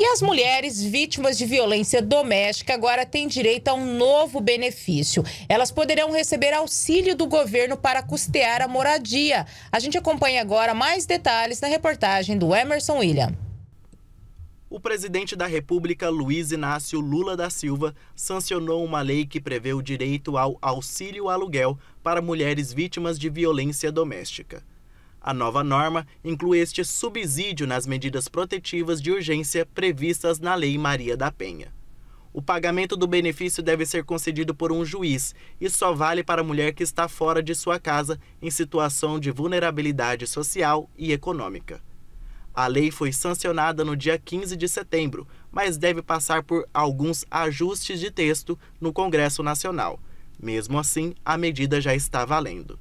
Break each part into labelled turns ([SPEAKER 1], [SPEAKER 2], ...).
[SPEAKER 1] E as mulheres vítimas de violência doméstica agora têm direito a um novo benefício. Elas poderão receber auxílio do governo para custear a moradia. A gente acompanha agora mais detalhes na reportagem do Emerson William.
[SPEAKER 2] O presidente da República, Luiz Inácio Lula da Silva, sancionou uma lei que prevê o direito ao auxílio aluguel para mulheres vítimas de violência doméstica. A nova norma inclui este subsídio nas medidas protetivas de urgência previstas na Lei Maria da Penha. O pagamento do benefício deve ser concedido por um juiz e só vale para a mulher que está fora de sua casa em situação de vulnerabilidade social e econômica. A lei foi sancionada no dia 15 de setembro, mas deve passar por alguns ajustes de texto no Congresso Nacional. Mesmo assim, a medida já está valendo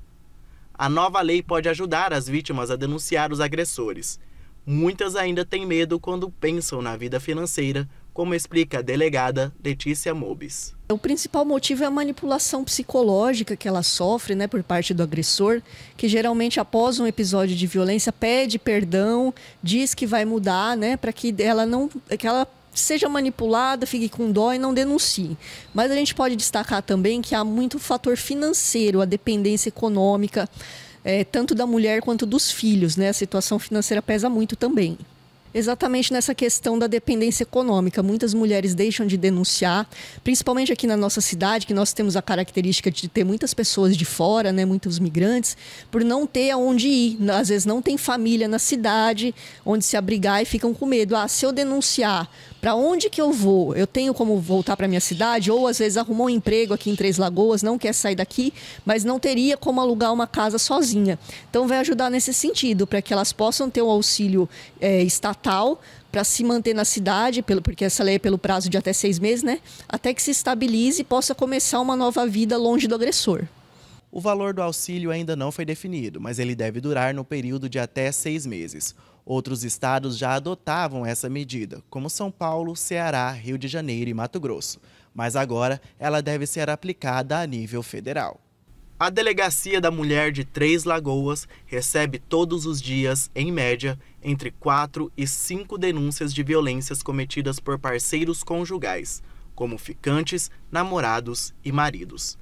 [SPEAKER 2] a nova lei pode ajudar as vítimas a denunciar os agressores. Muitas ainda têm medo quando pensam na vida financeira, como explica a delegada Letícia Mobis.
[SPEAKER 1] O principal motivo é a manipulação psicológica que ela sofre né, por parte do agressor, que geralmente após um episódio de violência pede perdão, diz que vai mudar, né, para que ela não que ela seja manipulada, fique com dó e não denuncie. Mas a gente pode destacar também que há muito fator financeiro, a dependência econômica, é, tanto da mulher quanto dos filhos, né? A situação financeira pesa muito também. Exatamente nessa questão da dependência econômica. Muitas mulheres deixam de denunciar, principalmente aqui na nossa cidade, que nós temos a característica de ter muitas pessoas de fora, né, muitos migrantes, por não ter aonde ir. Às vezes não tem família na cidade onde se abrigar e ficam com medo. Ah, se eu denunciar, para onde que eu vou? Eu tenho como voltar para minha cidade? Ou às vezes arrumou um emprego aqui em Três Lagoas, não quer sair daqui, mas não teria como alugar uma casa sozinha. Então vai ajudar nesse sentido, para que elas possam ter um auxílio é, estatal para se manter na cidade, pelo, porque essa lei é pelo prazo de até seis meses, né? Até que se estabilize e possa começar uma nova vida longe do agressor.
[SPEAKER 2] O valor do auxílio ainda não foi definido, mas ele deve durar no período de até seis meses. Outros estados já adotavam essa medida, como São Paulo, Ceará, Rio de Janeiro e Mato Grosso. Mas agora ela deve ser aplicada a nível federal. A Delegacia da Mulher de Três Lagoas recebe todos os dias, em média, entre quatro e cinco denúncias de violências cometidas por parceiros conjugais, como ficantes, namorados e maridos.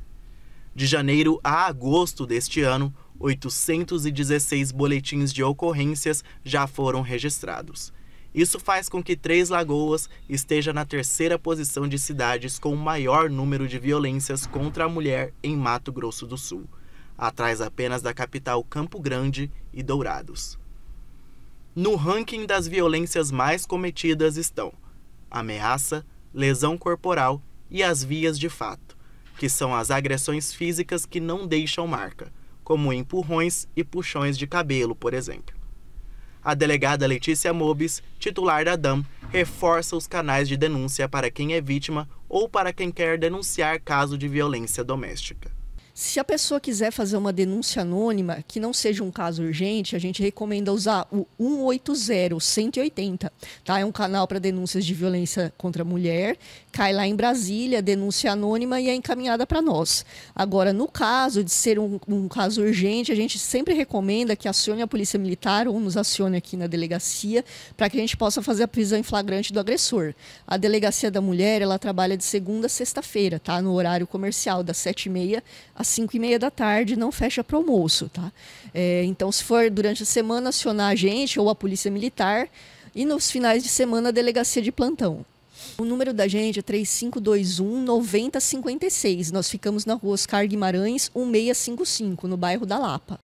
[SPEAKER 2] De janeiro a agosto deste ano, 816 boletins de ocorrências já foram registrados. Isso faz com que Três Lagoas esteja na terceira posição de cidades com o maior número de violências contra a mulher em Mato Grosso do Sul, atrás apenas da capital Campo Grande e Dourados. No ranking das violências mais cometidas estão ameaça, lesão corporal e as vias de fato, que são as agressões físicas que não deixam marca, como empurrões e puxões de cabelo, por exemplo. A delegada Letícia Mobis, titular da DAM, reforça os canais de denúncia para quem é vítima ou para quem quer denunciar caso de violência doméstica.
[SPEAKER 1] Se a pessoa quiser fazer uma denúncia anônima, que não seja um caso urgente, a gente recomenda usar o 180 180, tá? É um canal para denúncias de violência contra a mulher. Cai lá em Brasília, denúncia anônima e é encaminhada para nós. Agora, no caso de ser um, um, caso urgente, a gente sempre recomenda que acione a Polícia Militar ou nos acione aqui na delegacia para que a gente possa fazer a prisão em flagrante do agressor. A delegacia da mulher, ela trabalha de segunda a sexta-feira, tá? No horário comercial, das 7h30 às às 5 e meia da tarde, não fecha para almoço. Tá? É, então, se for durante a semana, acionar a gente ou a Polícia Militar e nos finais de semana, a delegacia de plantão. O número da gente é 3521 9056. Nós ficamos na rua Oscar Guimarães, 1655, no bairro da Lapa.